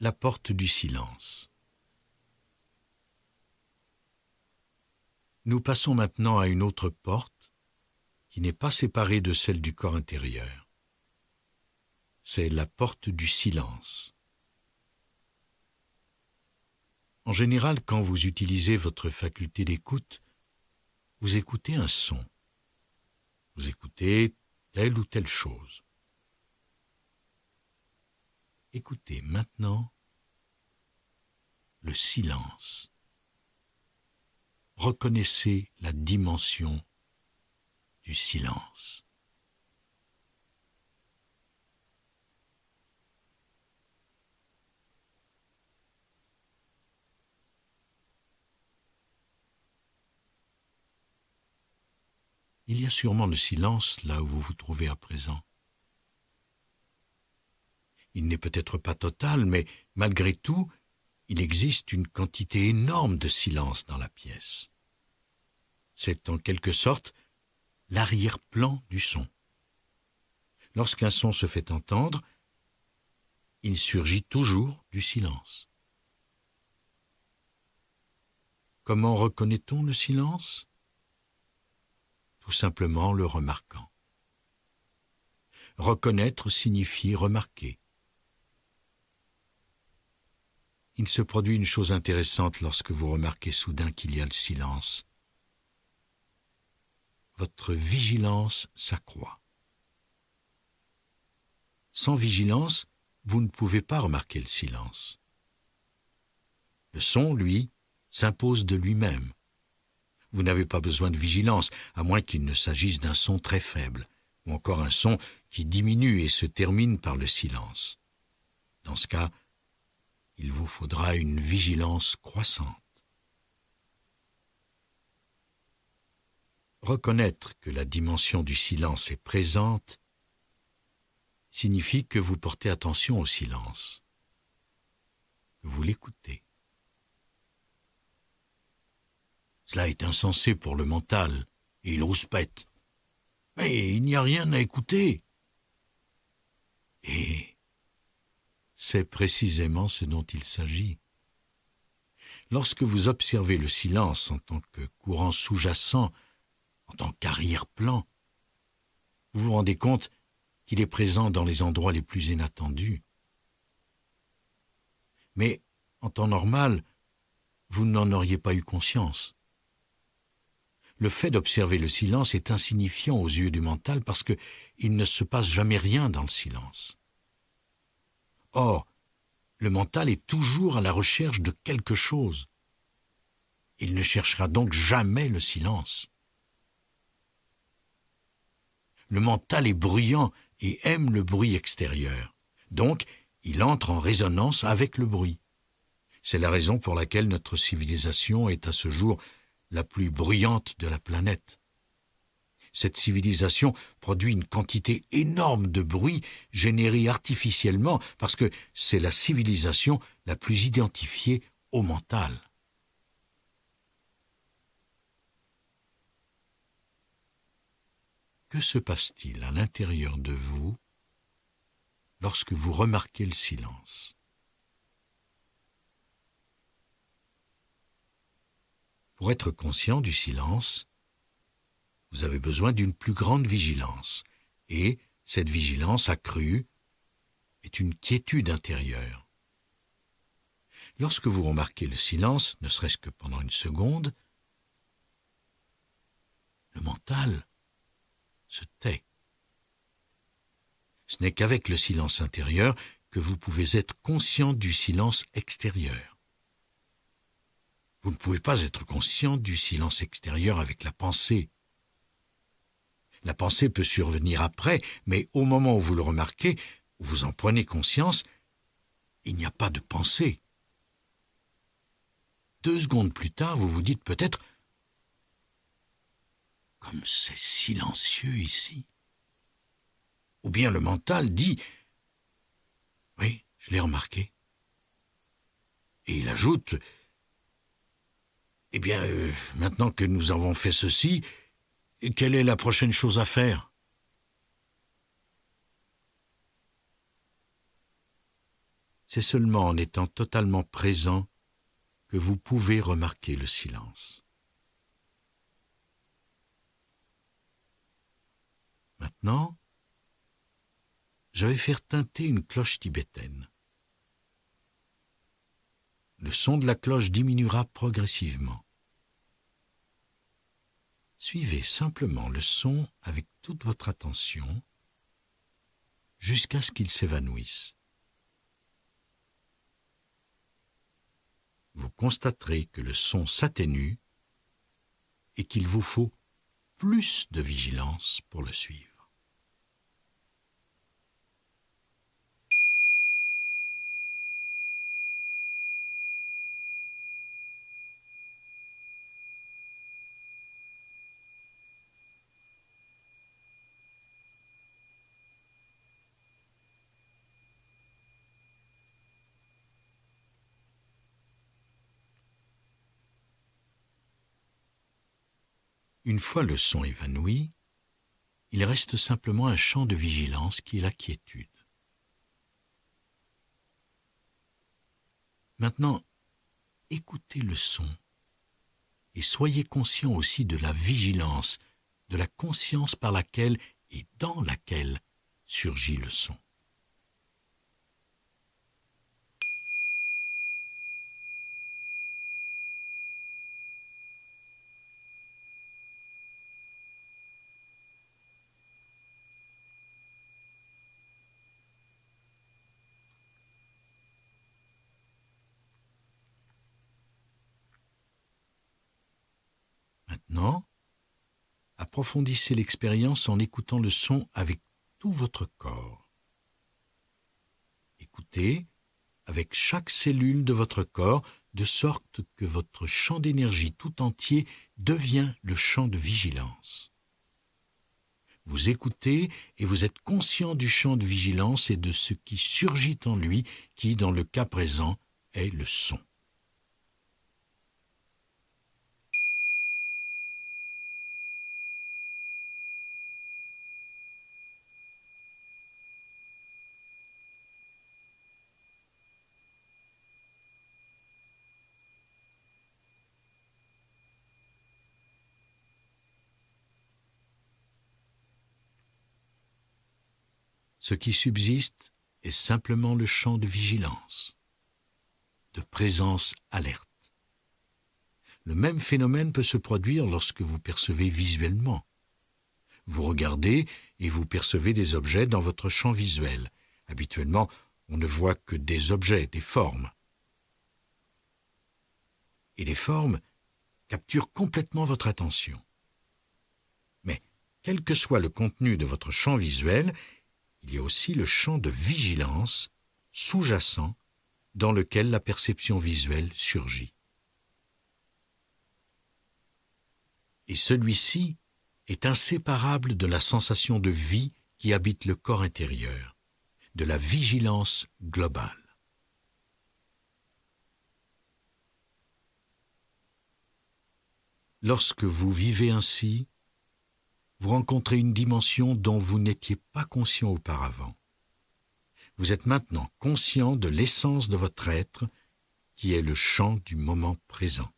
la porte du silence. Nous passons maintenant à une autre porte qui n'est pas séparée de celle du corps intérieur. C'est la porte du silence. En général, quand vous utilisez votre faculté d'écoute, vous écoutez un son, vous écoutez telle ou telle chose. Écoutez maintenant le silence. Reconnaissez la dimension du silence. Il y a sûrement le silence là où vous vous trouvez à présent. Il n'est peut-être pas total, mais malgré tout, il existe une quantité énorme de silence dans la pièce. C'est en quelque sorte l'arrière-plan du son. Lorsqu'un son se fait entendre, il surgit toujours du silence. Comment reconnaît-on le silence Tout simplement le remarquant. Reconnaître signifie remarquer. il se produit une chose intéressante lorsque vous remarquez soudain qu'il y a le silence. Votre vigilance s'accroît. Sans vigilance, vous ne pouvez pas remarquer le silence. Le son, lui, s'impose de lui-même. Vous n'avez pas besoin de vigilance, à moins qu'il ne s'agisse d'un son très faible, ou encore un son qui diminue et se termine par le silence. Dans ce cas, il vous faudra une vigilance croissante. Reconnaître que la dimension du silence est présente signifie que vous portez attention au silence, que vous l'écoutez. Cela est insensé pour le mental, et il rouspète. Mais il n'y a rien à écouter. Et c'est précisément ce dont il s'agit. Lorsque vous observez le silence en tant que courant sous-jacent, en tant qu'arrière-plan, vous vous rendez compte qu'il est présent dans les endroits les plus inattendus. Mais en temps normal, vous n'en auriez pas eu conscience. Le fait d'observer le silence est insignifiant aux yeux du mental parce qu'il ne se passe jamais rien dans le silence. Or, le mental est toujours à la recherche de quelque chose. Il ne cherchera donc jamais le silence. Le mental est bruyant et aime le bruit extérieur. Donc, il entre en résonance avec le bruit. C'est la raison pour laquelle notre civilisation est à ce jour la plus bruyante de la planète. Cette civilisation produit une quantité énorme de bruit généré artificiellement parce que c'est la civilisation la plus identifiée au mental. Que se passe-t-il à l'intérieur de vous lorsque vous remarquez le silence Pour être conscient du silence, vous avez besoin d'une plus grande vigilance, et cette vigilance accrue est une quiétude intérieure. Lorsque vous remarquez le silence, ne serait-ce que pendant une seconde, le mental se tait. Ce n'est qu'avec le silence intérieur que vous pouvez être conscient du silence extérieur. Vous ne pouvez pas être conscient du silence extérieur avec la pensée, la pensée peut survenir après, mais au moment où vous le remarquez, vous en prenez conscience, il n'y a pas de pensée. Deux secondes plus tard, vous vous dites peut-être Comme c'est silencieux ici. Ou bien le mental dit Oui, je l'ai remarqué. Et il ajoute Eh bien, euh, maintenant que nous avons fait ceci, « Et Quelle est la prochaine chose à faire C'est seulement en étant totalement présent que vous pouvez remarquer le silence. Maintenant, je vais faire teinter une cloche tibétaine. Le son de la cloche diminuera progressivement. Suivez simplement le son avec toute votre attention jusqu'à ce qu'il s'évanouisse. Vous constaterez que le son s'atténue et qu'il vous faut plus de vigilance pour le suivre. Une fois le son évanoui, il reste simplement un champ de vigilance qui est la quiétude. Maintenant, écoutez le son et soyez conscient aussi de la vigilance, de la conscience par laquelle et dans laquelle surgit le son. approfondissez l'expérience en écoutant le son avec tout votre corps. Écoutez avec chaque cellule de votre corps, de sorte que votre champ d'énergie tout entier devient le champ de vigilance. Vous écoutez et vous êtes conscient du champ de vigilance et de ce qui surgit en lui, qui, dans le cas présent, est le son. Ce qui subsiste est simplement le champ de vigilance, de présence alerte. Le même phénomène peut se produire lorsque vous percevez visuellement. Vous regardez et vous percevez des objets dans votre champ visuel. Habituellement, on ne voit que des objets, des formes. Et les formes capturent complètement votre attention. Mais, quel que soit le contenu de votre champ visuel, il y a aussi le champ de vigilance sous-jacent dans lequel la perception visuelle surgit. Et celui-ci est inséparable de la sensation de vie qui habite le corps intérieur, de la vigilance globale. Lorsque vous vivez ainsi, vous rencontrez une dimension dont vous n'étiez pas conscient auparavant. Vous êtes maintenant conscient de l'essence de votre être, qui est le champ du moment présent.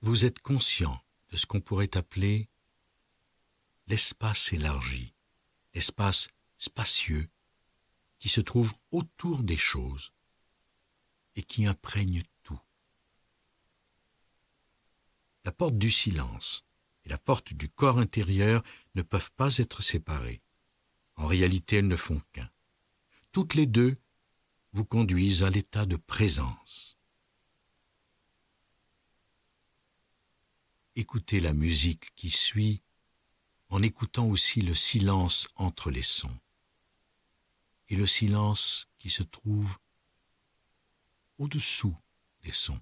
Vous êtes conscient de ce qu'on pourrait appeler l'espace élargi, l'espace spacieux qui se trouve autour des choses et qui imprègne tout. La porte du silence et la porte du corps intérieur ne peuvent pas être séparées. En réalité, elles ne font qu'un. Toutes les deux vous conduisent à l'état de présence. Écoutez la musique qui suit en écoutant aussi le silence entre les sons et le silence qui se trouve au-dessous des sons.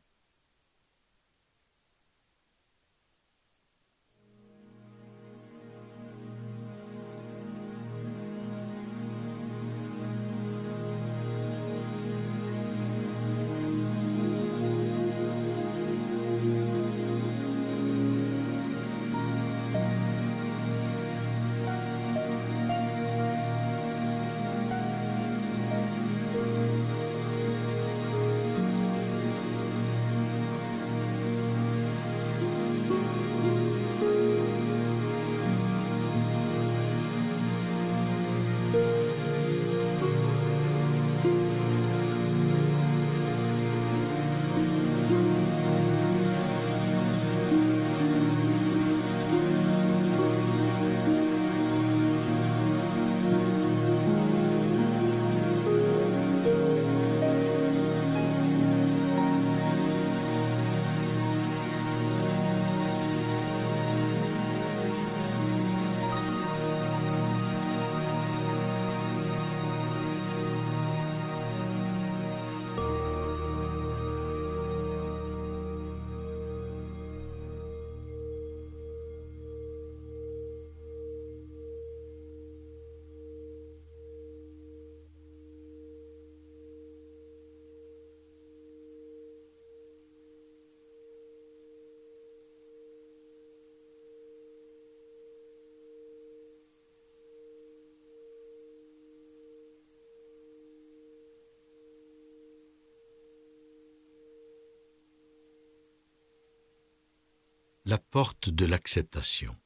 la porte de l'acceptation.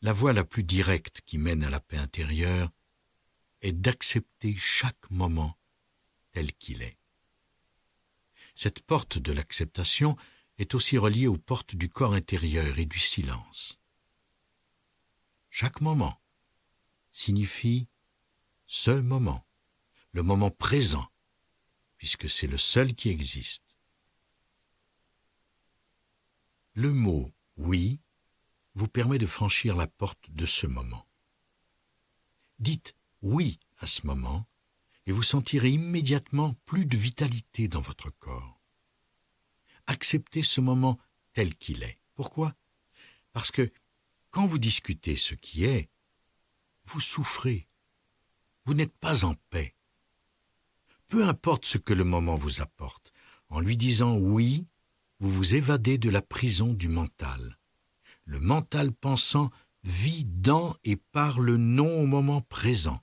La voie la plus directe qui mène à la paix intérieure est d'accepter chaque moment tel qu'il est. Cette porte de l'acceptation est aussi reliée aux portes du corps intérieur et du silence. Chaque moment signifie ce moment, le moment présent, puisque c'est le seul qui existe. Le mot oui vous permet de franchir la porte de ce moment. Dites oui à ce moment et vous sentirez immédiatement plus de vitalité dans votre corps. Acceptez ce moment tel qu'il est. Pourquoi Parce que quand vous discutez ce qui est, vous souffrez. Vous n'êtes pas en paix. Peu importe ce que le moment vous apporte, en lui disant oui, vous vous évadez de la prison du mental. Le mental pensant vit dans et par le non au moment présent.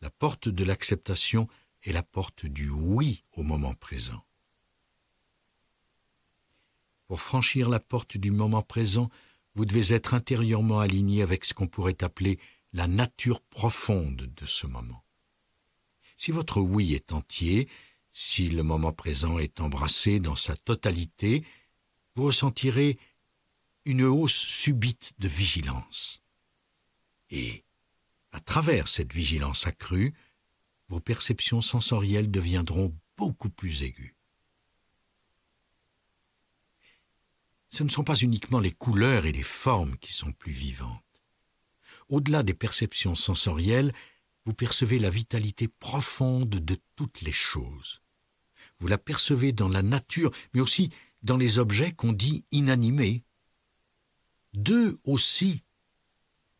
La porte de l'acceptation est la porte du oui au moment présent. Pour franchir la porte du moment présent, vous devez être intérieurement aligné avec ce qu'on pourrait appeler la nature profonde de ce moment. Si votre oui est entier, si le moment présent est embrassé dans sa totalité, vous ressentirez une hausse subite de vigilance. Et, à travers cette vigilance accrue, vos perceptions sensorielles deviendront beaucoup plus aiguës. Ce ne sont pas uniquement les couleurs et les formes qui sont plus vivantes. Au-delà des perceptions sensorielles, vous percevez la vitalité profonde de toutes les choses. Vous la percevez dans la nature, mais aussi dans les objets qu'on dit inanimés. D'eux aussi,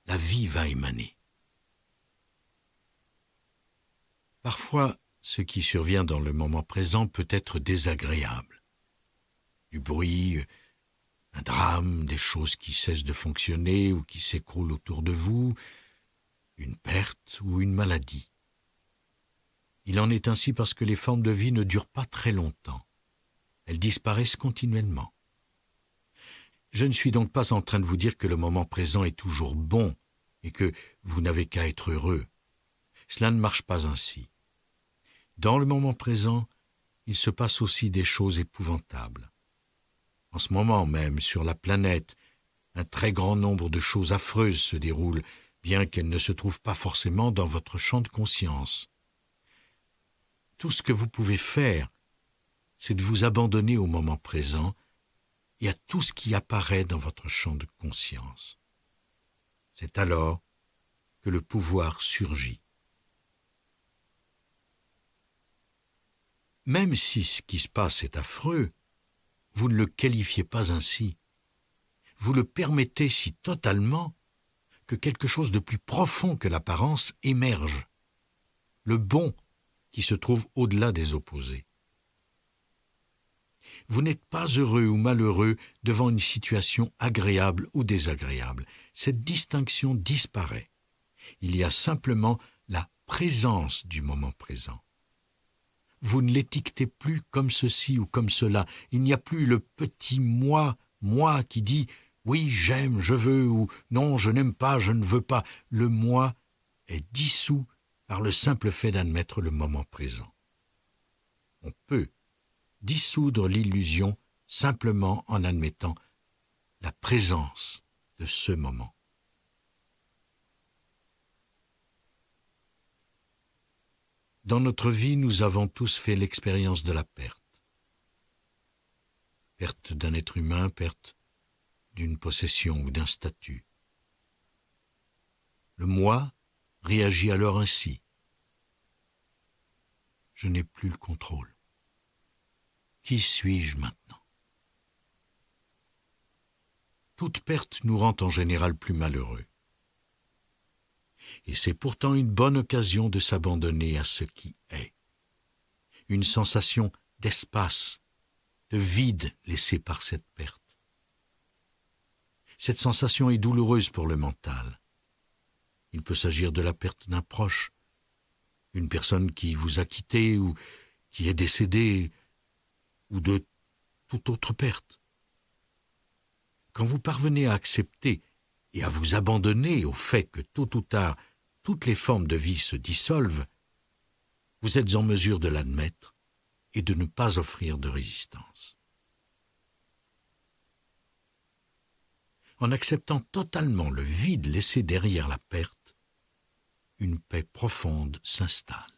la vie va émaner. Parfois, ce qui survient dans le moment présent peut être désagréable. Du bruit, un drame, des choses qui cessent de fonctionner ou qui s'écroulent autour de vous, une perte ou une maladie. Il en est ainsi parce que les formes de vie ne durent pas très longtemps. Elles disparaissent continuellement. Je ne suis donc pas en train de vous dire que le moment présent est toujours bon et que vous n'avez qu'à être heureux. Cela ne marche pas ainsi. Dans le moment présent, il se passe aussi des choses épouvantables. En ce moment même, sur la planète, un très grand nombre de choses affreuses se déroulent, bien qu'elles ne se trouvent pas forcément dans votre champ de conscience. Tout ce que vous pouvez faire, c'est de vous abandonner au moment présent et à tout ce qui apparaît dans votre champ de conscience. C'est alors que le pouvoir surgit. Même si ce qui se passe est affreux, vous ne le qualifiez pas ainsi. Vous le permettez si totalement que quelque chose de plus profond que l'apparence émerge. Le bon qui se trouve au-delà des opposés. Vous n'êtes pas heureux ou malheureux devant une situation agréable ou désagréable. Cette distinction disparaît. Il y a simplement la présence du moment présent. Vous ne l'étiquetez plus comme ceci ou comme cela. Il n'y a plus le petit moi, moi qui dit oui, j'aime, je veux ou non, je n'aime pas, je ne veux pas. Le moi est dissous par le simple fait d'admettre le moment présent. On peut dissoudre l'illusion simplement en admettant la présence de ce moment. Dans notre vie, nous avons tous fait l'expérience de la perte. Perte d'un être humain, perte d'une possession ou d'un statut. Le moi réagit alors ainsi. Je n'ai plus le contrôle. Qui suis-je maintenant Toute perte nous rend en général plus malheureux. Et c'est pourtant une bonne occasion de s'abandonner à ce qui est. Une sensation d'espace, de vide laissé par cette perte. Cette sensation est douloureuse pour le mental, il peut s'agir de la perte d'un proche, une personne qui vous a quitté ou qui est décédée, ou de toute autre perte. Quand vous parvenez à accepter et à vous abandonner au fait que tôt ou tard toutes les formes de vie se dissolvent, vous êtes en mesure de l'admettre et de ne pas offrir de résistance. En acceptant totalement le vide laissé derrière la perte, une paix profonde s'installe.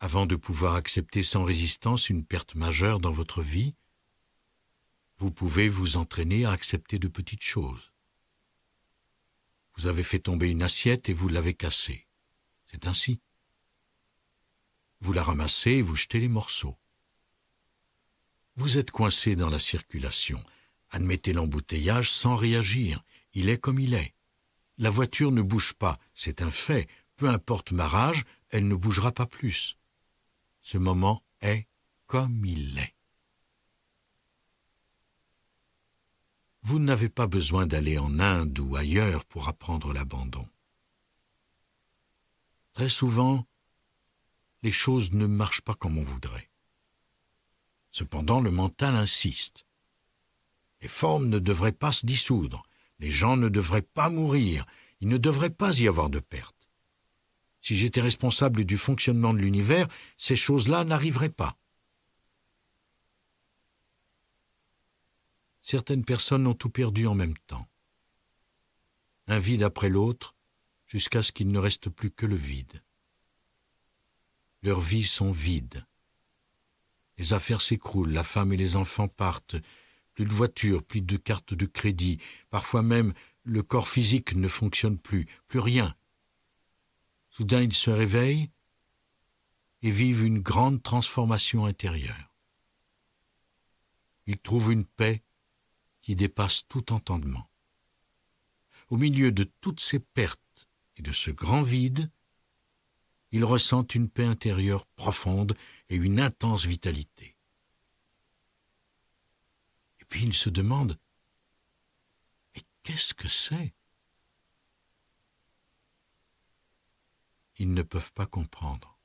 Avant de pouvoir accepter sans résistance une perte majeure dans votre vie, vous pouvez vous entraîner à accepter de petites choses. Vous avez fait tomber une assiette et vous l'avez cassée. C'est ainsi. Vous la ramassez et vous jetez les morceaux. Vous êtes coincé dans la circulation, Admettez l'embouteillage sans réagir. Il est comme il est. La voiture ne bouge pas, c'est un fait. Peu importe ma rage, elle ne bougera pas plus. Ce moment est comme il est. Vous n'avez pas besoin d'aller en Inde ou ailleurs pour apprendre l'abandon. Très souvent, les choses ne marchent pas comme on voudrait. Cependant, le mental insiste. Les formes ne devraient pas se dissoudre, les gens ne devraient pas mourir, il ne devrait pas y avoir de perte. Si j'étais responsable du fonctionnement de l'univers, ces choses-là n'arriveraient pas. Certaines personnes ont tout perdu en même temps. Un vide après l'autre, jusqu'à ce qu'il ne reste plus que le vide. Leurs vies sont vides. Les affaires s'écroulent, la femme et les enfants partent, plus de voiture, plus de cartes de crédit, parfois même le corps physique ne fonctionne plus, plus rien. Soudain il se réveille et vivent une grande transformation intérieure. Il trouve une paix qui dépasse tout entendement. Au milieu de toutes ces pertes et de ce grand vide, il ressentent une paix intérieure profonde et une intense vitalité. Ils se demande Mais qu'est-ce que c'est Ils ne peuvent pas comprendre.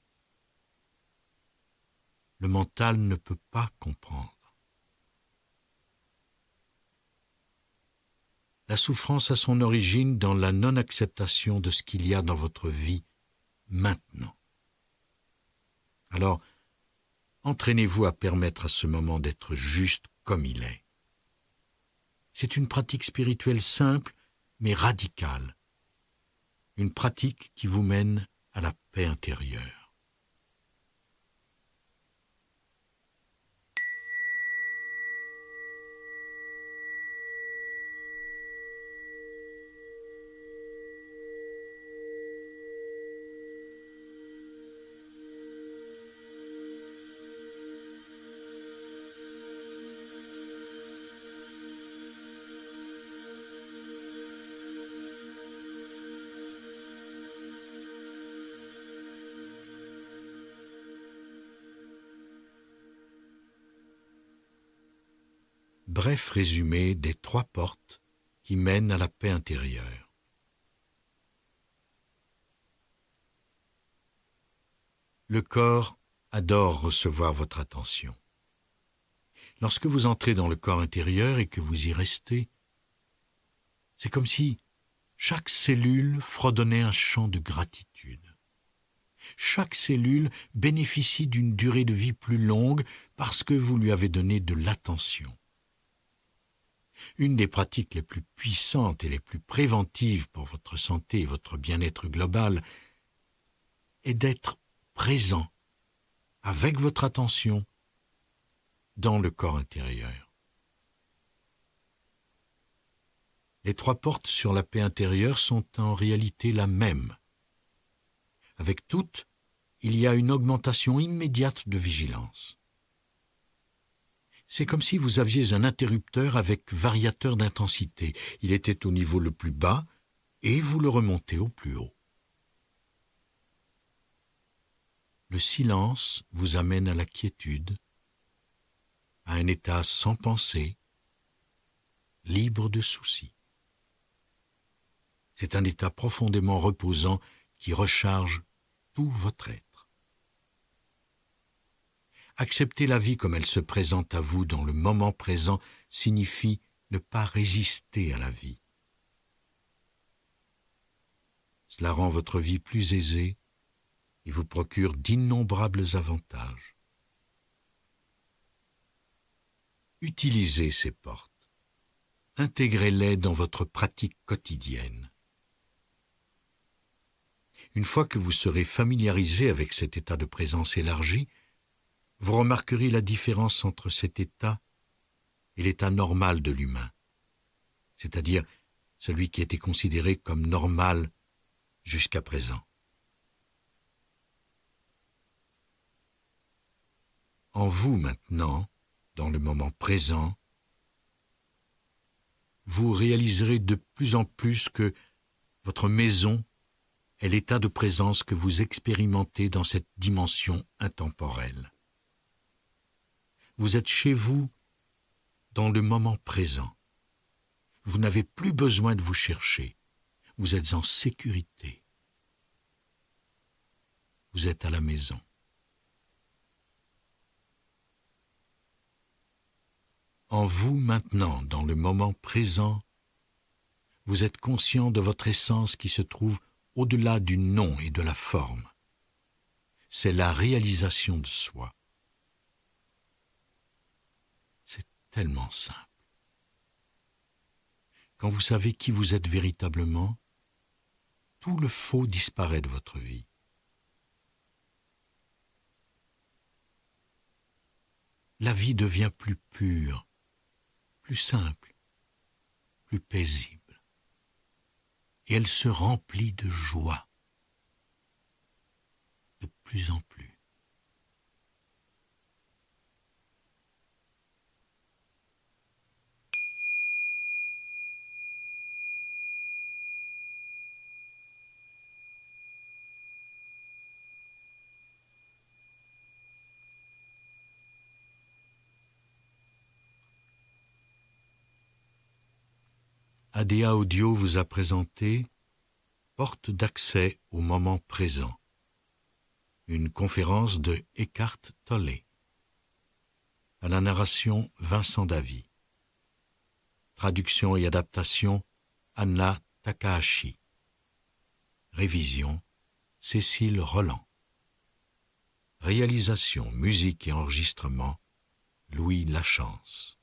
Le mental ne peut pas comprendre. La souffrance a son origine dans la non-acceptation de ce qu'il y a dans votre vie maintenant. Alors, entraînez-vous à permettre à ce moment d'être juste comme il est c'est une pratique spirituelle simple mais radicale, une pratique qui vous mène à la paix intérieure. bref résumé des trois portes qui mènent à la paix intérieure. Le corps adore recevoir votre attention. Lorsque vous entrez dans le corps intérieur et que vous y restez, c'est comme si chaque cellule fredonnait un chant de gratitude. Chaque cellule bénéficie d'une durée de vie plus longue parce que vous lui avez donné de l'attention. Une des pratiques les plus puissantes et les plus préventives pour votre santé et votre bien-être global est d'être présent, avec votre attention, dans le corps intérieur. Les trois portes sur la paix intérieure sont en réalité la même. Avec toutes, il y a une augmentation immédiate de vigilance. C'est comme si vous aviez un interrupteur avec variateur d'intensité. Il était au niveau le plus bas et vous le remontez au plus haut. Le silence vous amène à la quiétude, à un état sans pensée, libre de soucis. C'est un état profondément reposant qui recharge tout votre être. Accepter la vie comme elle se présente à vous dans le moment présent signifie ne pas résister à la vie. Cela rend votre vie plus aisée et vous procure d'innombrables avantages. Utilisez ces portes. Intégrez-les dans votre pratique quotidienne. Une fois que vous serez familiarisé avec cet état de présence élargi, vous remarquerez la différence entre cet état et l'état normal de l'humain, c'est-à-dire celui qui était considéré comme normal jusqu'à présent. En vous maintenant, dans le moment présent, vous réaliserez de plus en plus que votre maison est l'état de présence que vous expérimentez dans cette dimension intemporelle. Vous êtes chez vous, dans le moment présent. Vous n'avez plus besoin de vous chercher. Vous êtes en sécurité. Vous êtes à la maison. En vous maintenant, dans le moment présent, vous êtes conscient de votre essence qui se trouve au-delà du nom et de la forme. C'est la réalisation de soi. tellement simple. Quand vous savez qui vous êtes véritablement, tout le faux disparaît de votre vie. La vie devient plus pure, plus simple, plus paisible. Et elle se remplit de joie de plus en plus. ADA Audio vous a présenté Porte d'accès au moment présent. Une conférence de Eckhart Tolle. À la narration Vincent Davy. Traduction et adaptation Anna Takahashi. Révision Cécile Roland. Réalisation, musique et enregistrement Louis Lachance.